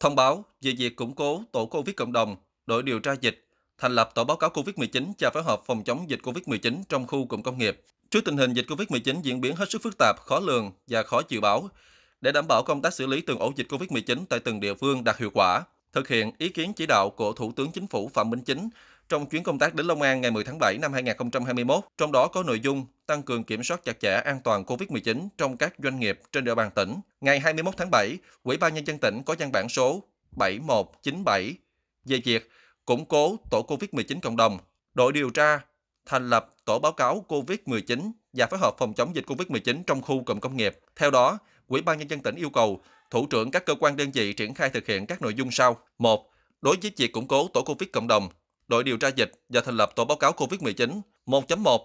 Thông báo về việc củng cố tổ COVID cộng đồng, đội điều tra dịch, thành lập tổ báo cáo COVID-19 cho phối hợp phòng chống dịch COVID-19 trong khu cụm công nghiệp. Trước tình hình dịch COVID-19 diễn biến hết sức phức tạp, khó lường và khó dự báo, để đảm bảo công tác xử lý từng ổ dịch COVID-19 tại từng địa phương đạt hiệu quả, thực hiện ý kiến chỉ đạo của Thủ tướng Chính phủ Phạm Minh Chính trong chuyến công tác đến Long An ngày 10 tháng 7 năm 2021, trong đó có nội dung tăng cường kiểm soát chặt chẽ an toàn COVID-19 trong các doanh nghiệp trên địa bàn tỉnh. Ngày 21 tháng 7, Ủy ban Nhân dân tỉnh có văn bản số 7197 về việc củng cố tổ COVID-19 cộng đồng, đội điều tra, thành lập tổ báo cáo COVID-19 và phối hợp phòng chống dịch COVID-19 trong khu cụm công nghiệp. Theo đó, Ủy ban Nhân dân tỉnh yêu cầu thủ trưởng các cơ quan đơn vị triển khai thực hiện các nội dung sau. 1. Đối với việc củng cố tổ COVID cộng đồng, đội điều tra dịch và thành lập tổ báo cáo COVID-19 1.1.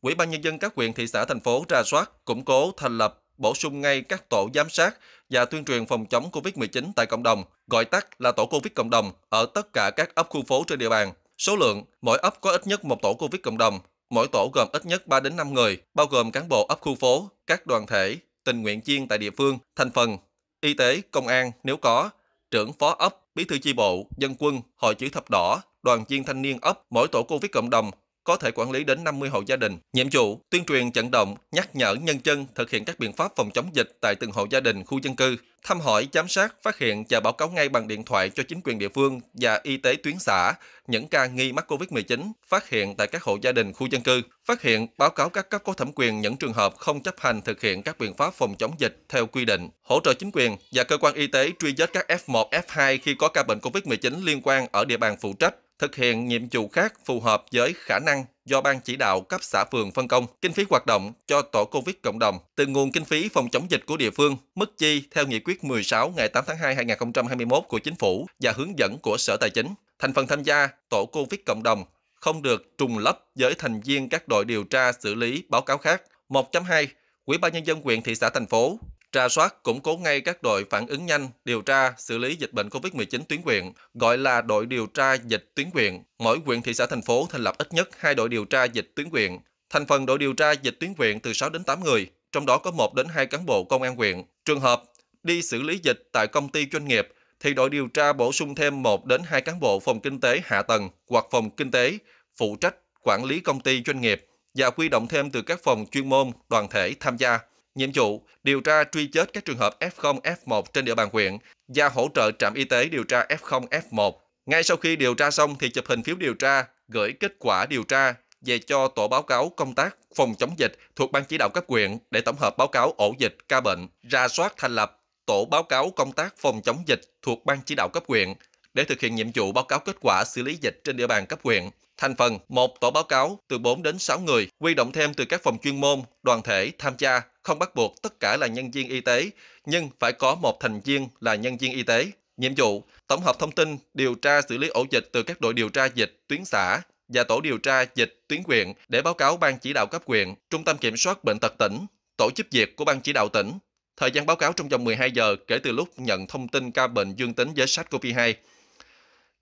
Quỹ ban nhân dân các huyện, thị xã, thành phố ra soát, củng cố, thành lập, bổ sung ngay các tổ giám sát và tuyên truyền phòng chống COVID-19 tại cộng đồng, gọi tắt là tổ COVID cộng đồng ở tất cả các ấp khu phố trên địa bàn. Số lượng, mỗi ấp có ít nhất một tổ COVID cộng đồng, mỗi tổ gồm ít nhất 3 đến 5 người, bao gồm cán bộ ấp khu phố, các đoàn thể, tình nguyện viên tại địa phương, thành phần, y tế, công an nếu có, trưởng phó ấp, bí thư chi bộ, dân quân, hội chữ thập đỏ, đoàn viên thanh niên ấp, mỗi tổ Covid cộng đồng có thể quản lý đến 50 hộ gia đình. Nhiệm vụ tuyên truyền vận động, nhắc nhở nhân dân thực hiện các biện pháp phòng chống dịch tại từng hộ gia đình, khu dân cư, thăm hỏi, giám sát, phát hiện và báo cáo ngay bằng điện thoại cho chính quyền địa phương và y tế tuyến xã những ca nghi mắc COVID-19 phát hiện tại các hộ gia đình, khu dân cư, phát hiện báo cáo các cấp có thẩm quyền những trường hợp không chấp hành thực hiện các biện pháp phòng chống dịch theo quy định, hỗ trợ chính quyền và cơ quan y tế truy vết các F1, F2 khi có ca bệnh COVID-19 liên quan ở địa bàn phụ trách thực hiện nhiệm vụ khác phù hợp với khả năng do ban chỉ đạo cấp xã phường phân công, kinh phí hoạt động cho tổ Covid cộng đồng từ nguồn kinh phí phòng chống dịch của địa phương, mức chi theo nghị quyết 16 ngày 8 tháng 2 2021 của chính phủ và hướng dẫn của Sở Tài chính. Thành phần tham gia tổ Covid cộng đồng không được trùng lấp với thành viên các đội điều tra xử lý báo cáo khác. 1.2 Quỹ ban nhân dân huyện thị xã thành phố trà soát củng cố ngay các đội phản ứng nhanh, điều tra, xử lý dịch bệnh COVID-19 tuyến huyện, gọi là đội điều tra dịch tuyến huyện. Mỗi huyện thị xã thành phố thành lập ít nhất hai đội điều tra dịch tuyến huyện. Thành phần đội điều tra dịch tuyến huyện từ 6 đến 8 người, trong đó có 1 đến 2 cán bộ công an huyện. Trường hợp đi xử lý dịch tại công ty doanh nghiệp thì đội điều tra bổ sung thêm 1 đến 2 cán bộ phòng kinh tế hạ tầng hoặc phòng kinh tế phụ trách quản lý công ty doanh nghiệp và quy động thêm từ các phòng chuyên môn, đoàn thể tham gia nhiệm vụ điều tra truy chết các trường hợp F0, F1 trên địa bàn huyện và hỗ trợ trạm y tế điều tra F0, F1. Ngay sau khi điều tra xong thì chụp hình phiếu điều tra, gửi kết quả điều tra về cho tổ báo cáo công tác phòng chống dịch thuộc ban chỉ đạo cấp huyện để tổng hợp báo cáo ổ dịch ca bệnh, ra soát thành lập tổ báo cáo công tác phòng chống dịch thuộc ban chỉ đạo cấp huyện để thực hiện nhiệm vụ báo cáo kết quả xử lý dịch trên địa bàn cấp huyện. Thành phần, một tổ báo cáo từ 4 đến 6 người, quy động thêm từ các phòng chuyên môn, đoàn thể tham gia, không bắt buộc tất cả là nhân viên y tế, nhưng phải có một thành viên là nhân viên y tế. Nhiệm vụ, tổng hợp thông tin, điều tra xử lý ổ dịch từ các đội điều tra dịch tuyến xã và tổ điều tra dịch tuyến huyện để báo cáo ban chỉ đạo cấp huyện, trung tâm kiểm soát bệnh tật tỉnh, tổ chức việc của ban chỉ đạo tỉnh. Thời gian báo cáo trong vòng 12 giờ kể từ lúc nhận thông tin ca bệnh dương tính với SARS-CoV-2.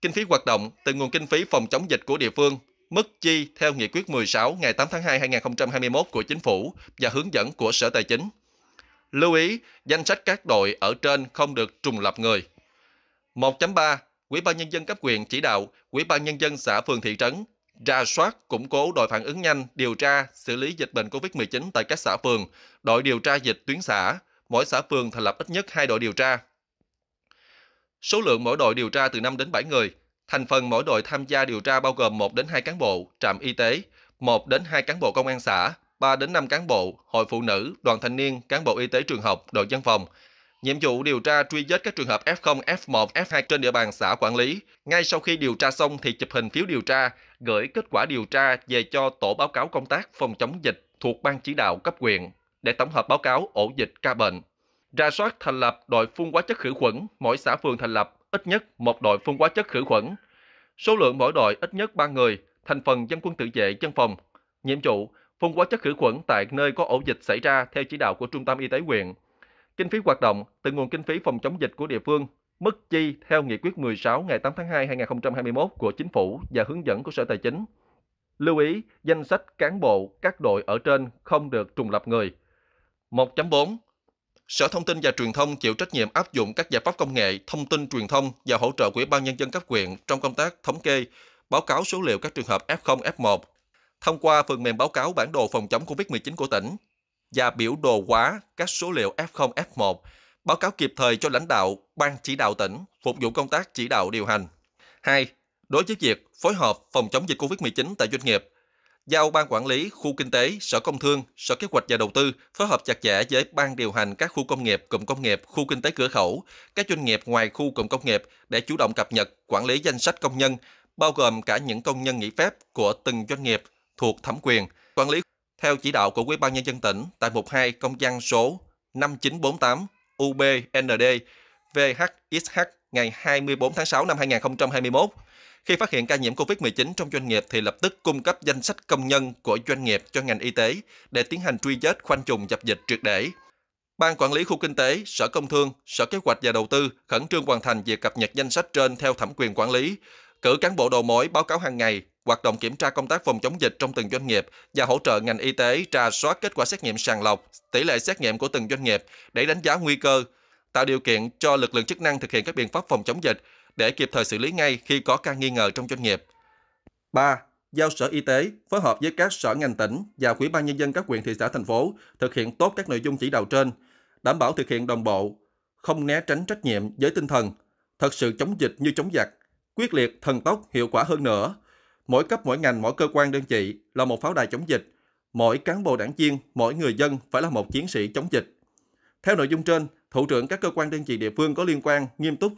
Kinh phí hoạt động từ nguồn kinh phí phòng chống dịch của địa phương, mức chi theo nghị quyết 16 ngày 8 tháng 2 2021 của chính phủ và hướng dẫn của Sở Tài chính. Lưu ý, danh sách các đội ở trên không được trùng lập người. 1.3. Quỹ ban nhân dân cấp quyền chỉ đạo Quỹ ban nhân dân xã phường thị trấn ra soát, củng cố đội phản ứng nhanh, điều tra, xử lý dịch bệnh COVID-19 tại các xã phường, đội điều tra dịch tuyến xã, mỗi xã phường thành lập ít nhất 2 đội điều tra, Số lượng mỗi đội điều tra từ 5 đến 7 người. Thành phần mỗi đội tham gia điều tra bao gồm 1 đến 2 cán bộ trạm y tế, 1 đến 2 cán bộ công an xã, 3 đến 5 cán bộ hội phụ nữ, đoàn thanh niên, cán bộ y tế trường học, đội dân phòng. Nhiệm vụ điều tra truy vết các trường hợp F0, F1, F2 trên địa bàn xã quản lý. Ngay sau khi điều tra xong thì chụp hình phiếu điều tra, gửi kết quả điều tra về cho tổ báo cáo công tác phòng chống dịch thuộc ban chỉ đạo cấp quyền để tổng hợp báo cáo ổ dịch ca bệnh ra soát thành lập đội phun hóa chất khử khuẩn, mỗi xã phường thành lập ít nhất một đội phun hóa chất khử khuẩn. Số lượng mỗi đội ít nhất 3 người, thành phần dân quân tự vệ dân phòng. Nhiệm vụ phun hóa chất khử khuẩn tại nơi có ổ dịch xảy ra theo chỉ đạo của Trung tâm Y tế huyện. Kinh phí hoạt động từ nguồn kinh phí phòng chống dịch của địa phương, mức chi theo nghị quyết 16 ngày 8 tháng 2 2021 của chính phủ và hướng dẫn của Sở Tài chính. Lưu ý, danh sách cán bộ các đội ở trên không được trùng lập người. 1.4 Sở Thông tin và Truyền thông chịu trách nhiệm áp dụng các giải pháp công nghệ, thông tin truyền thông và hỗ trợ Ủy ban Nhân dân cấp huyện trong công tác thống kê, báo cáo số liệu các trường hợp F0, F1, thông qua phần mềm báo cáo bản đồ phòng chống COVID-19 của tỉnh và biểu đồ hóa các số liệu F0, F1, báo cáo kịp thời cho lãnh đạo, ban chỉ đạo tỉnh, phục vụ công tác chỉ đạo điều hành. 2. Đối với việc phối hợp phòng chống dịch COVID-19 tại doanh nghiệp, giao ban quản lý khu kinh tế, Sở Công Thương, Sở Kế hoạch và Đầu tư phối hợp chặt chẽ với ban điều hành các khu công nghiệp, cụm công nghiệp, khu kinh tế cửa khẩu, các doanh nghiệp ngoài khu cụm công nghiệp để chủ động cập nhật, quản lý danh sách công nhân, bao gồm cả những công nhân nghỉ phép của từng doanh nghiệp thuộc thẩm quyền, quản lý theo chỉ đạo của Ủy ban nhân dân tỉnh tại mục 2 công văn số 5948 UBND VHXH ngày 24 tháng 6 năm 2021 khi phát hiện ca nhiễm COVID-19 trong doanh nghiệp thì lập tức cung cấp danh sách công nhân của doanh nghiệp cho ngành y tế để tiến hành truy vết khoanh trùng dập dịch triệt để. Ban quản lý khu kinh tế, Sở Công Thương, Sở Kế hoạch và Đầu tư khẩn trương hoàn thành việc cập nhật danh sách trên theo thẩm quyền quản lý, cử cán bộ đầu mối báo cáo hàng ngày, hoạt động kiểm tra công tác phòng chống dịch trong từng doanh nghiệp và hỗ trợ ngành y tế tra soát kết quả xét nghiệm sàng lọc, tỷ lệ xét nghiệm của từng doanh nghiệp để đánh giá nguy cơ, tạo điều kiện cho lực lượng chức năng thực hiện các biện pháp phòng chống dịch, để kịp thời xử lý ngay khi có ca nghi ngờ trong doanh nghiệp. 3. Giao Sở Y tế phối hợp với các sở ngành tỉnh và Ủy ban nhân dân các huyện thị xã thành phố thực hiện tốt các nội dung chỉ đạo trên, đảm bảo thực hiện đồng bộ, không né tránh trách nhiệm với tinh thần, thật sự chống dịch như chống giặc, quyết liệt, thần tốc, hiệu quả hơn nữa. Mỗi cấp, mỗi ngành, mỗi cơ quan đơn vị là một pháo đài chống dịch. Mỗi cán bộ đảng viên, mỗi người dân phải là một chiến sĩ chống dịch. Theo nội dung trên, thủ trưởng các cơ quan đơn vị địa phương có liên quan nghiêm túc